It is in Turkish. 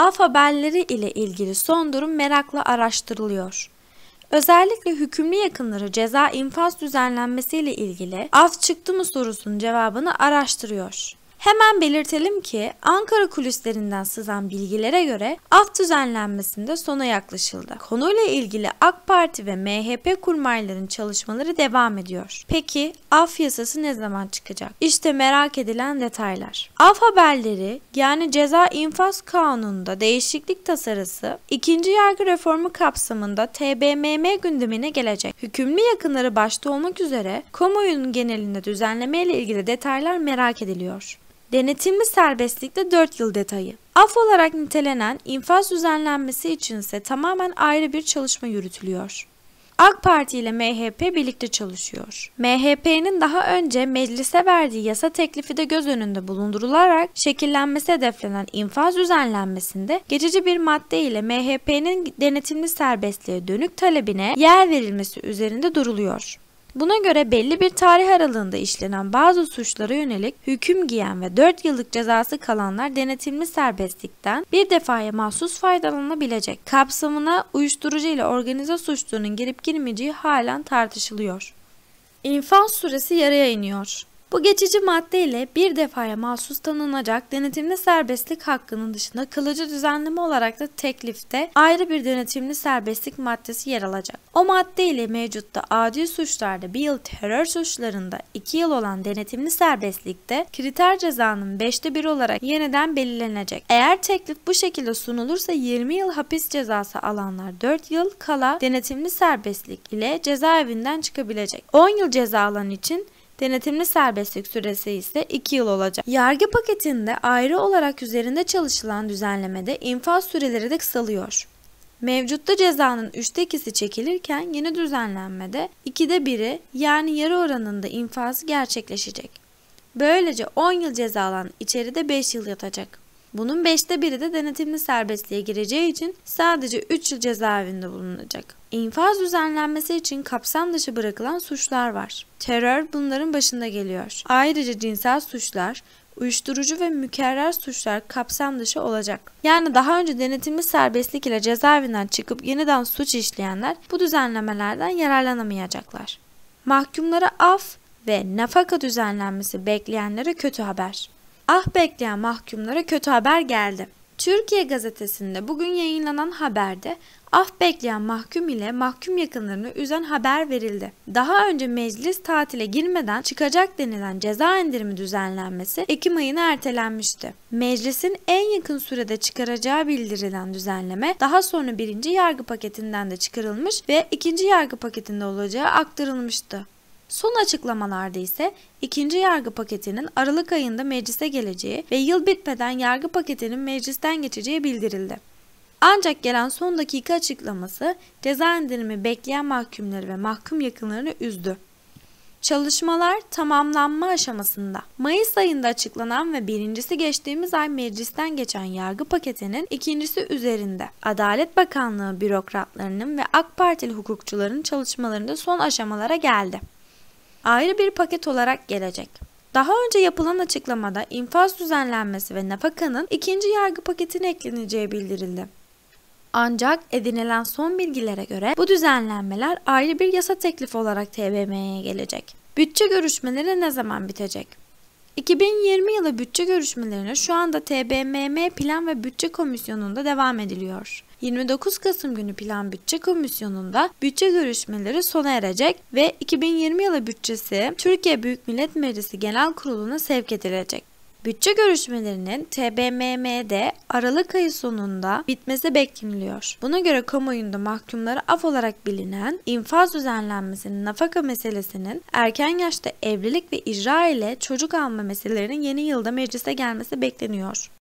Af haberleri ile ilgili son durum merakla araştırılıyor. Özellikle hükümlü yakınları ceza infaz düzenlenmesi ile ilgili af çıktı mı sorusunun cevabını araştırıyor. Hemen belirtelim ki Ankara kulislerinden sızan bilgilere göre af düzenlenmesinde sona yaklaşıldı. Konuyla ilgili AK Parti ve MHP kurmayların çalışmaları devam ediyor. Peki af yasası ne zaman çıkacak? İşte merak edilen detaylar. Af haberleri yani ceza infaz kanununda değişiklik tasarısı ikinci yargı reformu kapsamında TBMM gündemine gelecek. Hükümlü yakınları başta olmak üzere kamuoyunun genelinde düzenleme ile ilgili detaylar merak ediliyor. Denetimli serbestlikte 4 yıl detayı. Af olarak nitelenen infaz düzenlenmesi için ise tamamen ayrı bir çalışma yürütülüyor. AK Parti ile MHP birlikte çalışıyor. MHP'nin daha önce meclise verdiği yasa teklifi de göz önünde bulundurularak şekillenmesi hedeflenen infaz düzenlenmesinde geçici bir madde ile MHP'nin denetimli serbestliğe dönük talebine yer verilmesi üzerinde duruluyor. Buna göre belli bir tarih aralığında işlenen bazı suçlara yönelik hüküm giyen ve 4 yıllık cezası kalanlar denetimli serbestlikten bir defaya mahsus faydalanabilecek. Kapsamına uyuşturucu ile organize suçluğunun girip girmeyeceği halen tartışılıyor. İnfaz süresi yarıya iniyor. Bu geçici madde ile bir defaya mahsus tanınacak denetimli serbestlik hakkının dışında kılıcı düzenleme olarak da teklifte ayrı bir denetimli serbestlik maddesi yer alacak. O madde ile mevcutta adil suçlarda bir yıl terör suçlarında iki yıl olan denetimli serbestlikte kriter cezanın 5'te 1 olarak yeniden belirlenecek. Eğer teklif bu şekilde sunulursa 20 yıl hapis cezası alanlar 4 yıl kala denetimli serbestlik ile cezaevinden çıkabilecek. 10 yıl ceza alan için Denetimli serbestlik süresi ise 2 yıl olacak. Yargı paketinde ayrı olarak üzerinde çalışılan düzenlemede infaz süreleri de kısalıyor. Mevcutta cezanın 3'te 2'si çekilirken yeni düzenlenmede 2'de 1'i yani yarı oranında infazı gerçekleşecek. Böylece 10 yıl cezalan içeride 5 yıl yatacak. Bunun 5'te biri de denetimli serbestliğe gireceği için sadece 3 yıl cezaevinde bulunacak. İnfaz düzenlenmesi için kapsam dışı bırakılan suçlar var. Terör bunların başında geliyor. Ayrıca cinsel suçlar, uyuşturucu ve mükerrer suçlar kapsam dışı olacak. Yani daha önce denetimli serbestlik ile cezaevinden çıkıp yeniden suç işleyenler bu düzenlemelerden yararlanamayacaklar. Mahkumlara af ve nafaka düzenlenmesi bekleyenlere kötü haber. Ah bekleyen mahkumlara kötü haber geldi. Türkiye gazetesinde bugün yayınlanan haberde af ah bekleyen mahkum ile mahkum yakınlarını üzen haber verildi. Daha önce meclis tatile girmeden çıkacak denilen ceza indirimi düzenlenmesi Ekim ayına ertelenmişti. Meclisin en yakın sürede çıkaracağı bildirilen düzenleme daha sonra birinci yargı paketinden de çıkarılmış ve ikinci yargı paketinde olacağı aktarılmıştı. Son açıklamalarda ise ikinci yargı paketinin Aralık ayında meclise geleceği ve yıl bitmeden yargı paketinin meclisten geçeceği bildirildi. Ancak gelen son dakika açıklaması ceza indirimi bekleyen mahkumları ve mahkum yakınlarını üzdü. Çalışmalar tamamlanma aşamasında. Mayıs ayında açıklanan ve birincisi geçtiğimiz ay meclisten geçen yargı paketinin ikincisi üzerinde. Adalet Bakanlığı bürokratlarının ve AK Partili hukukçuların çalışmalarında son aşamalara geldi ayrı bir paket olarak gelecek. Daha önce yapılan açıklamada infaz düzenlenmesi ve nafakanın ikinci yargı paketine ekleneceği bildirildi. Ancak edinilen son bilgilere göre bu düzenlenmeler ayrı bir yasa teklifi olarak TBMM'ye gelecek. Bütçe görüşmeleri ne zaman bitecek? 2020 yılı bütçe görüşmelerine şu anda TBMM Plan ve Bütçe Komisyonu'nda devam ediliyor. 29 Kasım günü Plan Bütçe Komisyonu'nda bütçe görüşmeleri sona erecek ve 2020 yılı bütçesi Türkiye Büyük Millet Meclisi Genel Kurulu'na sevk edilecek. Bütçe görüşmelerinin TBMM'de Aralık ayı sonunda bitmesi bekleniliyor. Buna göre kamuoyunda mahkumları af olarak bilinen infaz düzenlenmesinin nafaka meselesinin erken yaşta evlilik ve icra ile çocuk alma meselelerinin yeni yılda meclise gelmesi bekleniyor.